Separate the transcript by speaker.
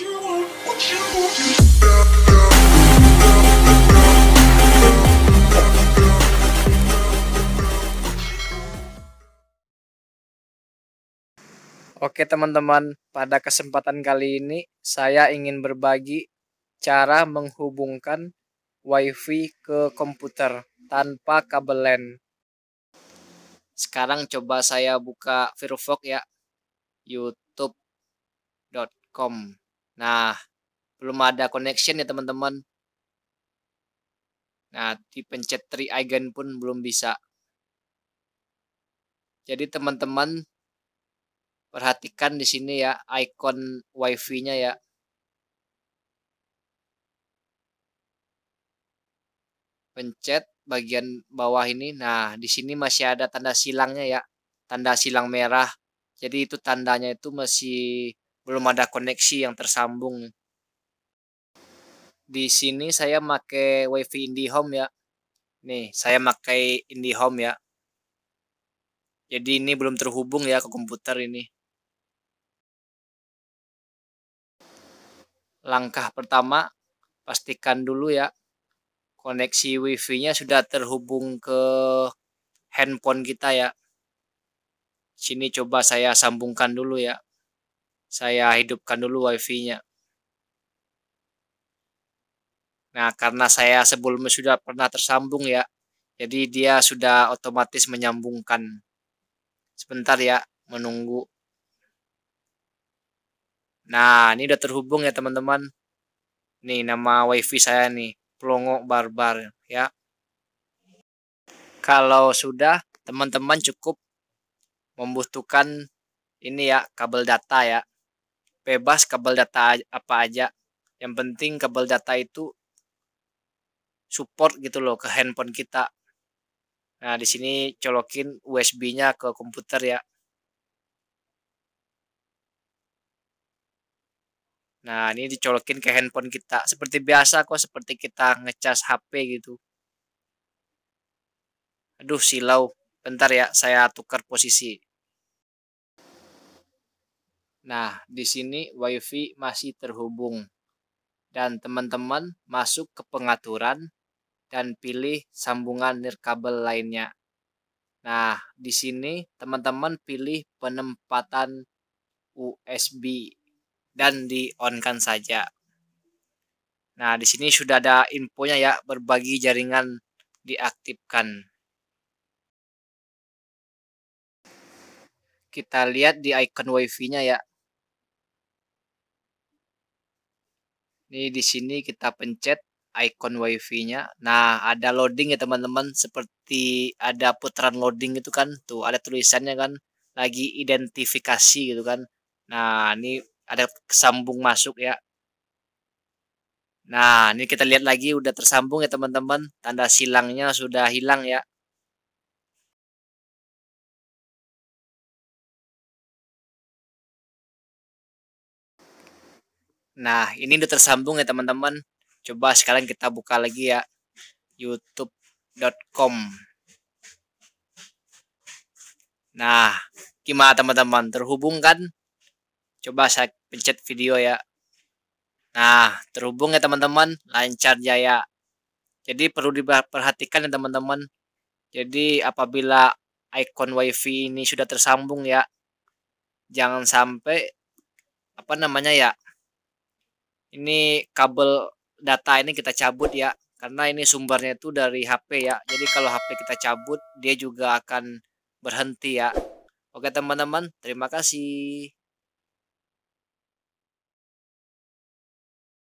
Speaker 1: Oke teman-teman, pada kesempatan kali ini saya ingin berbagi cara menghubungkan WiFi ke komputer tanpa kabel LAN. Sekarang coba saya buka Firefox ya, youtube.com. Nah, belum ada connection ya teman-teman. Nah, di pencet 3 icon pun belum bisa. Jadi teman-teman perhatikan di sini ya icon wifi-nya ya. Pencet bagian bawah ini. Nah, di sini masih ada tanda silangnya ya. Tanda silang merah. Jadi itu tandanya itu masih belum ada koneksi yang tersambung di sini saya pakai wifi IndiHome ya nih saya pakai IndiHome ya jadi ini belum terhubung ya ke komputer ini langkah pertama pastikan dulu ya koneksi wifi-nya sudah terhubung ke handphone kita ya sini coba saya sambungkan dulu ya saya hidupkan dulu wifi-nya. Nah, karena saya sebelumnya sudah pernah tersambung ya, jadi dia sudah otomatis menyambungkan. Sebentar ya, menunggu. Nah, ini udah terhubung ya teman-teman. Nih, nama wifi saya nih, Plongo Barbar ya. Kalau sudah, teman-teman cukup membutuhkan ini ya, kabel data ya bebas kabel data apa aja yang penting kabel data itu support gitu loh ke handphone kita nah di sini colokin USB-nya ke komputer ya Nah, ini dicolokin ke handphone kita. Seperti biasa kok, seperti kita ngecas HP gitu. Aduh, silau. Bentar ya, saya tukar posisi. Nah, di sini WiFi masih terhubung. Dan teman-teman masuk ke pengaturan dan pilih sambungan nirkabel lainnya. Nah, di sini teman-teman pilih penempatan USB dan di on-kan saja. Nah, di sini sudah ada infonya ya, berbagi jaringan diaktifkan. Kita lihat di icon WiFi-nya ya, Ini di sini kita pencet icon wifi-nya. Nah, ada loading ya teman-teman, seperti ada putaran loading gitu kan. Tuh ada tulisannya kan, lagi identifikasi gitu kan. Nah, ini ada kesambung masuk ya. Nah, ini kita lihat lagi udah tersambung ya teman-teman. Tanda silangnya sudah hilang ya. Nah, ini udah tersambung ya teman-teman. Coba sekarang kita buka lagi ya youtube.com. Nah, gimana teman-teman? Terhubung kan? Coba saya pencet video ya. Nah, terhubung ya teman-teman. Lancar jaya. Jadi perlu diperhatikan ya teman-teman. Jadi apabila icon wifi ini sudah tersambung ya. Jangan sampai apa namanya ya ini kabel data ini kita cabut ya karena ini sumbernya itu dari HP ya jadi kalau HP kita cabut dia juga akan berhenti ya oke teman-teman terima kasih